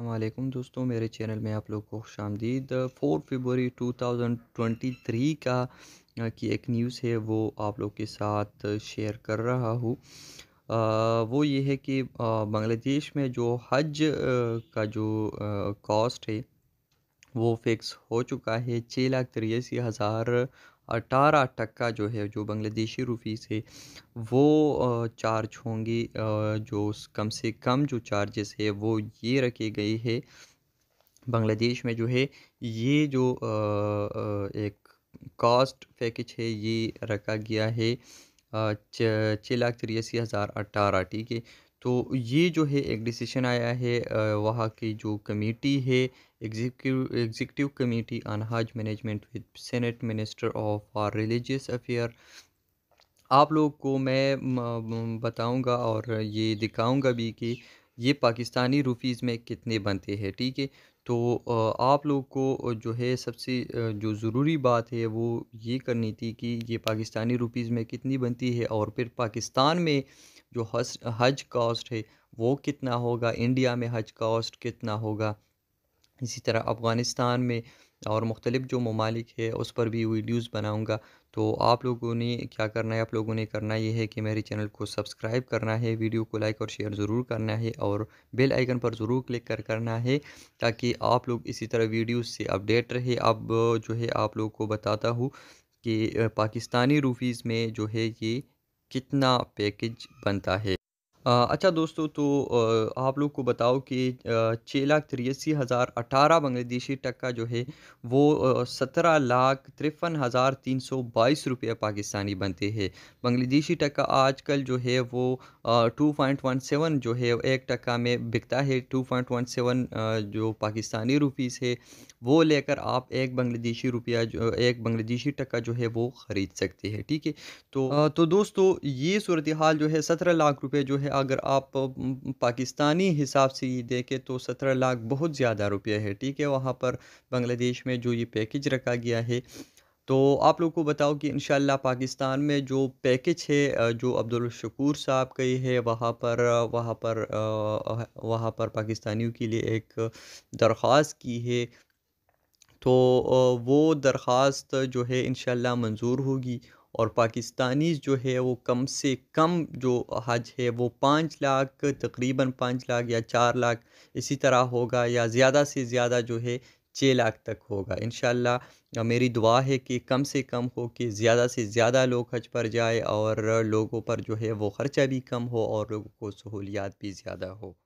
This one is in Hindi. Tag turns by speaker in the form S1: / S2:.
S1: अल्लाम दोस्तों मेरे चैनल में आप लोग को खुश आमदीद फोर ट्वेंटी 2023 का की एक न्यूज़ है वो आप लोग के साथ शेयर कर रहा हूँ वो ये है कि बांग्लादेश में जो हज का जो कॉस्ट है वो फिक्स हो चुका है छः लाख तिरसी हज़ार अठारह टक्का जो है जो बांग्लादेशी रुपीस है वो चार्ज होंगे जो कम से कम जो चार्जेस है वो ये रखे गए है बांग्लादेश में जो है ये जो एक कॉस्ट पैकेज है ये रखा गया है छः लाख तिरासी हज़ार अट्ठारह ठीक है तो ये जो है एक डिसीशन आया है वहाँ की जो कमेटी है एग्जीक्यू executive committee on Hajj management with senate minister of religious affair आप लोग को मैं बताऊंगा और ये दिखाऊंगा भी कि ये पाकिस्तानी रुपीज़ में कितने बनते हैं ठीक है तो आप लोग को जो है सबसे जो ज़रूरी बात है वो ये करनी थी कि ये पाकिस्तानी रुपीज़ में कितनी बनती है और फिर पाकिस्तान में जो हज हज कॉस्ट है वो कितना होगा इंडिया में हज कॉस्ट कितना होगा इसी तरह अफ़गानिस्तान में और मुख्तलिफ़ जो ममालिक है उस पर भी वीडियोज़ बनाऊँगा तो आप लोगों ने क्या करना है आप लोगों ने करना ये है कि मेरे चैनल को सब्सक्राइब करना है वीडियो को लाइक और शेयर ज़रूर करना है और बेल आइकन पर ज़रूर क्लिक कर करना है ताकि आप लोग इसी तरह वीडियोस से अपडेट रहे अब जो है आप लोग को बताता हूँ कि पाकिस्तानी रूफीज़ में जो है ये कितना पैकेज बनता है अच्छा दोस्तों तो आप लोग को बताओ कि छः लाख तिरसी हज़ार अठारह बांग्लादेशी टक्का जो है वो सत्रह लाख तिरपन हज़ार तीन सौ बाईस रुपये पाकिस्तानी बनते हैं बांग्लादेशी टक्का आजकल जो है वो टू पॉइंट वन सेवन जो है एक टक्का में बिकता है टू पॉइंट वन सेवन जो पाकिस्तानी रुपीस है वो लेकर आप एक बांग्लादेशी रुपया जो एक बांग्लादेशी टक्का जो है वो ख़रीद सकते हैं ठीक है तो तो दोस्तों ये सूरत हाल जो है सत्रह लाख रुपये जो है अगर आप पाकिस्तानी हिसाब से ये देखें तो सत्रह लाख बहुत ज़्यादा रुपया है ठीक है वहाँ पर बांग्लादेश में जो ये पैकेज रखा गया है तो आप लोग को बताओ कि इन पाकिस्तान में जो पैकेज है जो अब्दुल शकूर साहब का ही है वहाँ पर वहाँ पर वहाँ पर पाकिस्तानियों के लिए एक दरख्वास की है तो वो दरख्वास्त जो है इन मंजूर होगी और पाकिस्तानी जो है वो कम से कम जो हज है वो पाँच लाख तकरीबन पाँच लाख या चार लाख इसी तरह होगा या ज़्यादा से ज़्यादा जो है छः लाख तक होगा इन मेरी दुआ है कि कम से कम हो कि ज़्यादा से ज़्यादा लोग हज पर जाए और लोगों पर जो है वो ख़र्चा भी कम हो और लोगों को सहूलियात भी ज़्यादा हो